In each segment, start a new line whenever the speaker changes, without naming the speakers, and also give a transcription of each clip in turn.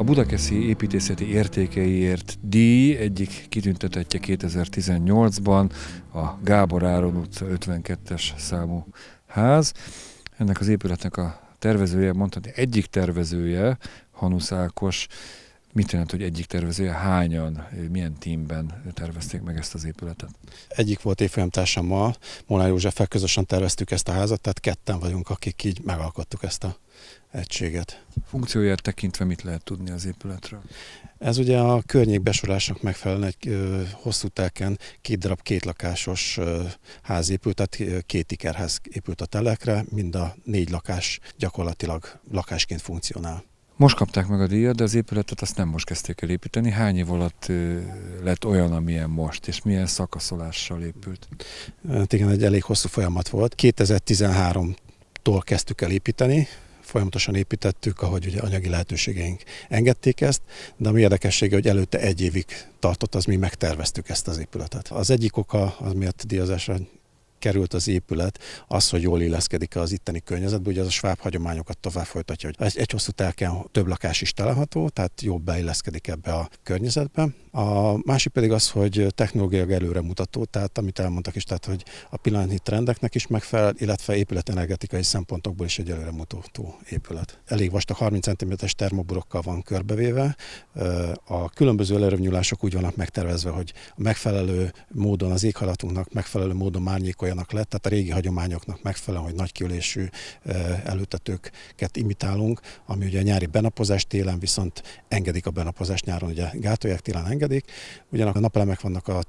A budakeszi építészeti értékeiért díj egyik kitüntetettje 2018-ban a Gábor Áron utca 52-es számú ház. Ennek az épületnek a tervezője, mondhatni egyik tervezője, Hanusz Ákos Mit jelent, hogy egyik tervezője hányan, milyen tímben tervezték meg ezt az épületet? Egyik volt
évfolyamtársammal, Molnár József, közösen terveztük ezt a házat, tehát ketten vagyunk, akik így megalkottuk ezt a egységet.
Funkcióját tekintve mit lehet tudni az épületről?
Ez ugye a besorásnak megfelelően egy ö, hosszú telken két darab kétlakásos lakásos ház épült, tehát két ikerház épült a telekre, mind a négy lakás gyakorlatilag lakásként funkcionál.
Most kapták meg a díjat, de az épületet azt nem most kezdték el építeni. Hány év alatt lett olyan, amilyen most, és milyen szakaszolással épült? Hát igen, egy elég hosszú folyamat volt. 2013-tól kezdtük el
építeni, folyamatosan építettük, ahogy ugye anyagi lehetőségeink engedték ezt, de ami érdekessége, hogy előtte egy évig tartott, az mi megterveztük ezt az épületet. Az egyik oka, az miatt díjazásra került az épület, az, hogy jól illeszkedik az itteni környezetbe, ugye az a sváb hagyományokat tovább folytatja, hogy egy, egy hosszú telken több lakás is található, tehát jobb beilleszkedik ebbe a környezetbe. A másik pedig az, hogy technológiai előremutató, tehát amit elmondtak is, tehát hogy a pillanatnyi trendeknek is megfelel, illetve épületenergetikai szempontokból is egy előremutató épület. Elég vastag 30 cm-es termoburokkal van körbevéve. A különböző előrevnyúlások úgy vannak megtervezve, hogy megfelelő módon az éghajlatunknak megfelelő módon márnyékolja olyanak lett, tehát a régi hagyományoknak megfelelően, hogy nagy kiülésű előtetőket imitálunk, ami ugye a nyári benapozás télen viszont engedik a benapozást, nyáron ugye gátolják, télen engedik. Ugyanakkor a napelemek vannak a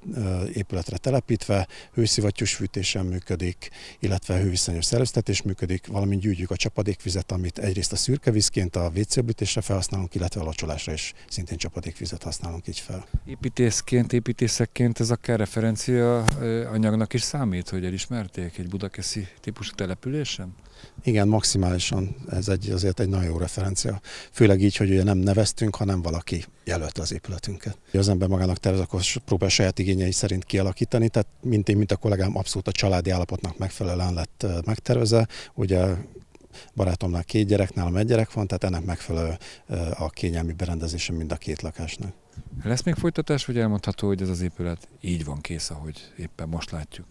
épületre telepítve, hőszivattyús fűtésen működik, illetve hőviszonyos szerveztetés működik, valamint gyűjtjük a csapadékvizet, amit egyrészt a szürkevízként a wc felhasználunk, illetve a locsolásra is szintén csapadékvizet használunk így fel.
Építészként, építészekként ez akár referencia anyagnak is számít, hogy elismerték egy budakeszi típusú településen? Igen, maximálisan
ez egy, azért egy nagyon jó referencia. Főleg így, hogy ugye nem neveztünk, hanem valaki jelölt az épületünket. Az ember magának tervez, akkor próbál saját igényei szerint kialakítani, tehát mint én, mint a kollégám abszolút a családi állapotnak megfelelően lett megtervezve. Ugye barátomnál két gyerek, nálam egy gyerek van, tehát ennek megfelelő a kényelmi berendezése mind a két lakásnak.
Lesz még folytatás, vagy elmondható, hogy ez az épület így van kész, ahogy éppen most látjuk?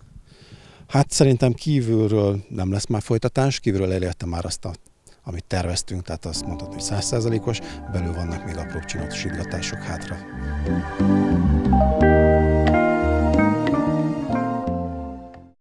Hát szerintem kívülről nem lesz már folytatás, kívülről elérte már azt a amit terveztünk, tehát azt mondhatni, hogy százszerzalékos, belül vannak még apróbb csinosítgatások hátra.